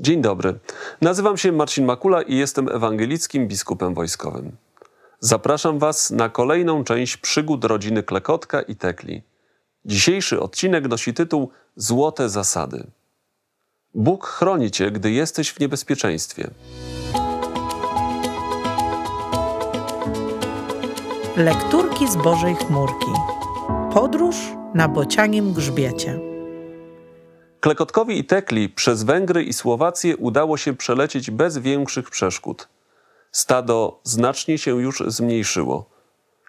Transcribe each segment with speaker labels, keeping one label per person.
Speaker 1: Dzień dobry. Nazywam się Marcin Makula i jestem ewangelickim biskupem wojskowym. Zapraszam Was na kolejną część przygód rodziny Klekotka i Tekli. Dzisiejszy odcinek nosi tytuł Złote zasady. Bóg chroni Cię, gdy jesteś w niebezpieczeństwie. Lekturki z Bożej Chmurki. Podróż na bocianim grzbiecie. Klekotkowi i Tekli przez Węgry i Słowację udało się przelecieć bez większych przeszkód. Stado znacznie się już zmniejszyło.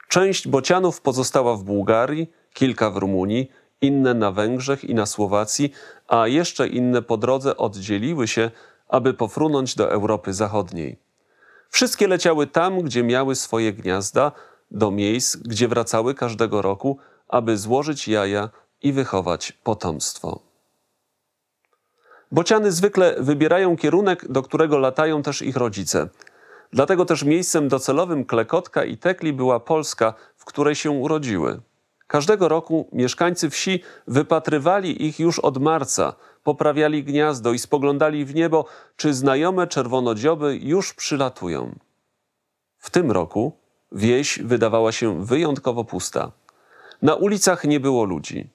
Speaker 1: Część bocianów pozostała w Bułgarii, kilka w Rumunii, inne na Węgrzech i na Słowacji, a jeszcze inne po drodze oddzieliły się, aby pofrunąć do Europy Zachodniej. Wszystkie leciały tam, gdzie miały swoje gniazda, do miejsc, gdzie wracały każdego roku, aby złożyć jaja i wychować potomstwo. Bociany zwykle wybierają kierunek, do którego latają też ich rodzice. Dlatego też miejscem docelowym Klekotka i Tekli była Polska, w której się urodziły. Każdego roku mieszkańcy wsi wypatrywali ich już od marca, poprawiali gniazdo i spoglądali w niebo, czy znajome czerwonodzioby już przylatują. W tym roku wieś wydawała się wyjątkowo pusta. Na ulicach nie było ludzi.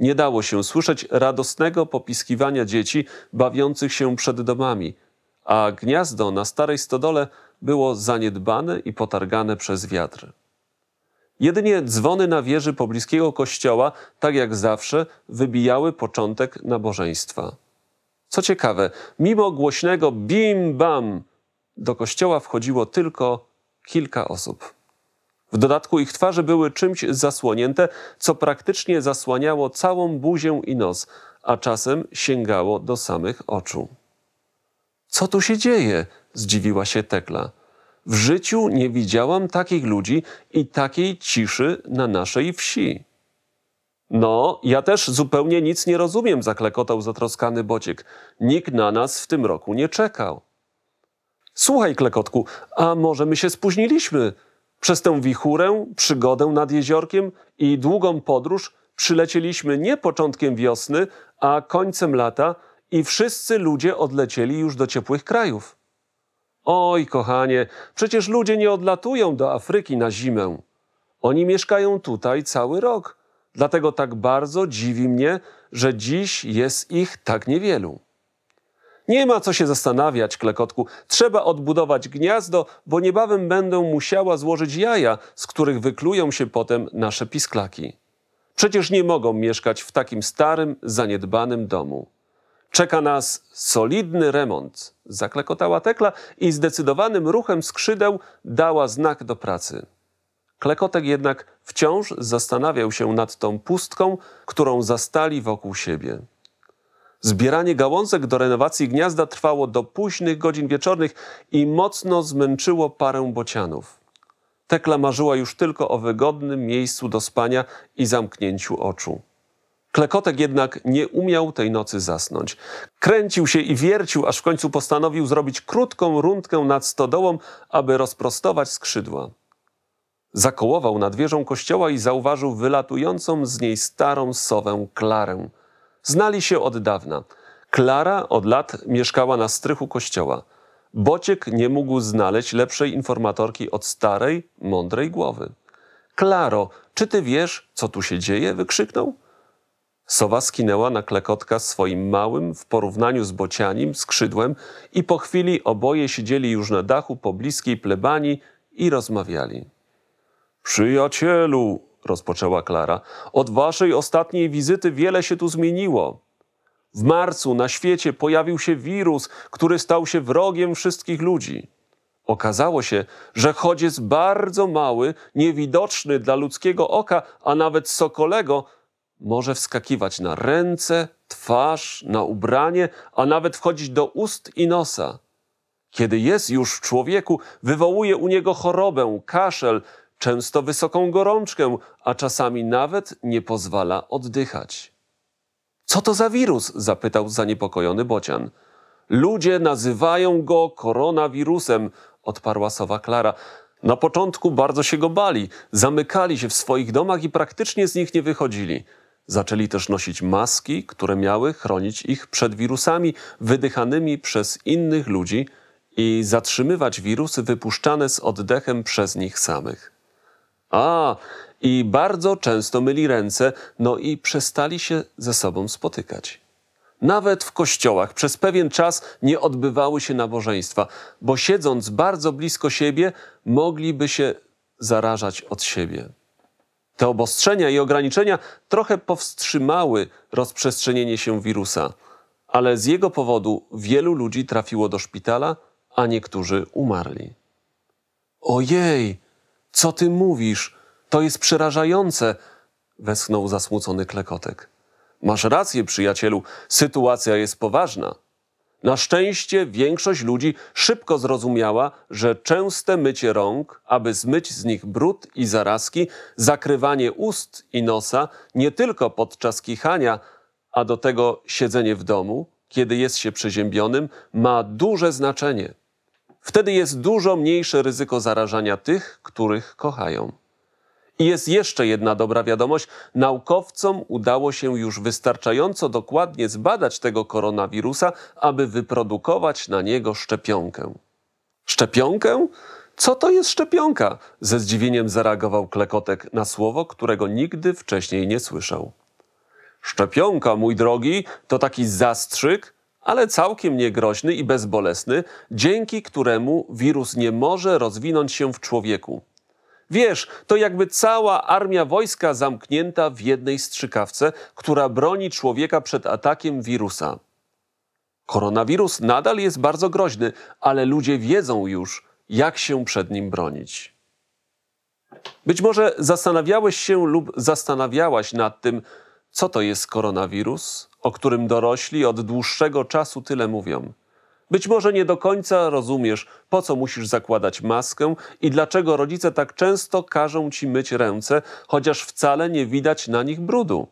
Speaker 1: Nie dało się słyszeć radosnego popiskiwania dzieci bawiących się przed domami, a gniazdo na starej stodole było zaniedbane i potargane przez wiatr. Jedynie dzwony na wieży pobliskiego kościoła, tak jak zawsze, wybijały początek nabożeństwa. Co ciekawe, mimo głośnego bim bam, do kościoła wchodziło tylko kilka osób. W dodatku ich twarze były czymś zasłonięte, co praktycznie zasłaniało całą buzię i nos, a czasem sięgało do samych oczu. Co tu się dzieje? zdziwiła się Tekla. W życiu nie widziałam takich ludzi i takiej ciszy na naszej wsi. No, ja też zupełnie nic nie rozumiem, zaklekotał zatroskany bociek. Nikt na nas w tym roku nie czekał. Słuchaj, klekotku, a może my się spóźniliśmy? Przez tę wichurę, przygodę nad jeziorkiem i długą podróż przylecieliśmy nie początkiem wiosny, a końcem lata i wszyscy ludzie odlecieli już do ciepłych krajów. Oj, kochanie, przecież ludzie nie odlatują do Afryki na zimę. Oni mieszkają tutaj cały rok. Dlatego tak bardzo dziwi mnie, że dziś jest ich tak niewielu. Nie ma co się zastanawiać, klekotku. Trzeba odbudować gniazdo, bo niebawem będę musiała złożyć jaja, z których wyklują się potem nasze pisklaki. Przecież nie mogą mieszkać w takim starym, zaniedbanym domu. Czeka nas solidny remont, zaklekotała Tekla i zdecydowanym ruchem skrzydeł dała znak do pracy. Klekotek jednak wciąż zastanawiał się nad tą pustką, którą zastali wokół siebie. Zbieranie gałązek do renowacji gniazda trwało do późnych godzin wieczornych i mocno zmęczyło parę bocianów. Tekla marzyła już tylko o wygodnym miejscu do spania i zamknięciu oczu. Klekotek jednak nie umiał tej nocy zasnąć. Kręcił się i wiercił, aż w końcu postanowił zrobić krótką rundkę nad stodołą, aby rozprostować skrzydła. Zakołował nad wieżą kościoła i zauważył wylatującą z niej starą sowę Klarę. Znali się od dawna. Klara od lat mieszkała na strychu kościoła. Bociek nie mógł znaleźć lepszej informatorki od starej, mądrej głowy. Klaro, czy ty wiesz, co tu się dzieje? wykrzyknął. Sowa skinęła na klekotka swoim małym, w porównaniu z bocianim, skrzydłem i po chwili oboje siedzieli już na dachu pobliskiej plebanii i rozmawiali. Przyjacielu, rozpoczęła Klara, od waszej ostatniej wizyty wiele się tu zmieniło. W marcu na świecie pojawił się wirus, który stał się wrogiem wszystkich ludzi. Okazało się, że choć jest bardzo mały, niewidoczny dla ludzkiego oka, a nawet sokolego, może wskakiwać na ręce, twarz, na ubranie, a nawet wchodzić do ust i nosa. Kiedy jest już w człowieku, wywołuje u niego chorobę, kaszel, często wysoką gorączkę, a czasami nawet nie pozwala oddychać. Co to za wirus? zapytał zaniepokojony Bocian. Ludzie nazywają go koronawirusem, odparła sowa Klara. Na początku bardzo się go bali, zamykali się w swoich domach i praktycznie z nich nie wychodzili. Zaczęli też nosić maski, które miały chronić ich przed wirusami wydychanymi przez innych ludzi i zatrzymywać wirusy wypuszczane z oddechem przez nich samych. A, i bardzo często myli ręce, no i przestali się ze sobą spotykać. Nawet w kościołach przez pewien czas nie odbywały się nabożeństwa, bo siedząc bardzo blisko siebie, mogliby się zarażać od siebie. Te obostrzenia i ograniczenia trochę powstrzymały rozprzestrzenienie się wirusa, ale z jego powodu wielu ludzi trafiło do szpitala, a niektórzy umarli. Ojej! Co ty mówisz? To jest przerażające! westchnął zasmucony klekotek. Masz rację, przyjacielu, sytuacja jest poważna. Na szczęście większość ludzi szybko zrozumiała, że częste mycie rąk, aby zmyć z nich brud i zarazki, zakrywanie ust i nosa nie tylko podczas kichania, a do tego siedzenie w domu, kiedy jest się przeziębionym, ma duże znaczenie. Wtedy jest dużo mniejsze ryzyko zarażania tych, których kochają. I jest jeszcze jedna dobra wiadomość. Naukowcom udało się już wystarczająco dokładnie zbadać tego koronawirusa, aby wyprodukować na niego szczepionkę. Szczepionkę? Co to jest szczepionka? Ze zdziwieniem zareagował klekotek na słowo, którego nigdy wcześniej nie słyszał. Szczepionka, mój drogi, to taki zastrzyk, ale całkiem niegroźny i bezbolesny, dzięki któremu wirus nie może rozwinąć się w człowieku. Wiesz, to jakby cała armia wojska zamknięta w jednej strzykawce, która broni człowieka przed atakiem wirusa. Koronawirus nadal jest bardzo groźny, ale ludzie wiedzą już, jak się przed nim bronić. Być może zastanawiałeś się lub zastanawiałaś nad tym, co to jest koronawirus, o którym dorośli od dłuższego czasu tyle mówią? Być może nie do końca rozumiesz, po co musisz zakładać maskę i dlaczego rodzice tak często każą ci myć ręce, chociaż wcale nie widać na nich brudu.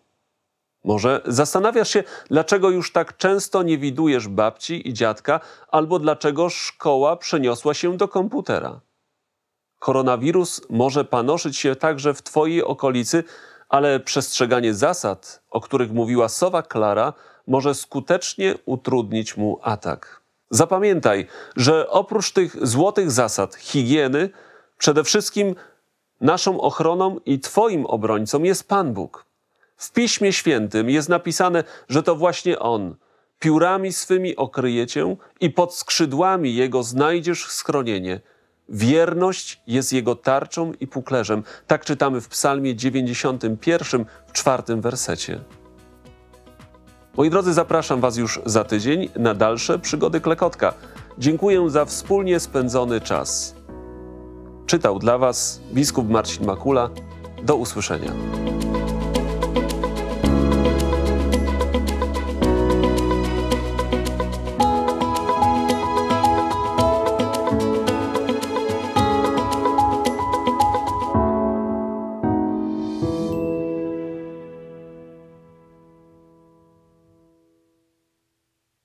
Speaker 1: Może zastanawiasz się, dlaczego już tak często nie widujesz babci i dziadka, albo dlaczego szkoła przeniosła się do komputera. Koronawirus może panoszyć się także w Twojej okolicy, ale przestrzeganie zasad, o których mówiła sowa Klara, może skutecznie utrudnić mu atak. Zapamiętaj, że oprócz tych złotych zasad higieny, przede wszystkim naszą ochroną i Twoim obrońcą jest Pan Bóg. W Piśmie Świętym jest napisane, że to właśnie On piórami swymi okryje cię i pod skrzydłami Jego znajdziesz schronienie – Wierność jest jego tarczą i puklerzem. Tak czytamy w Psalmie 91, w czwartym wersecie. Moi drodzy, zapraszam Was już za tydzień na dalsze przygody klekotka. Dziękuję za wspólnie spędzony czas. Czytał dla Was biskup Marcin Makula. Do usłyszenia.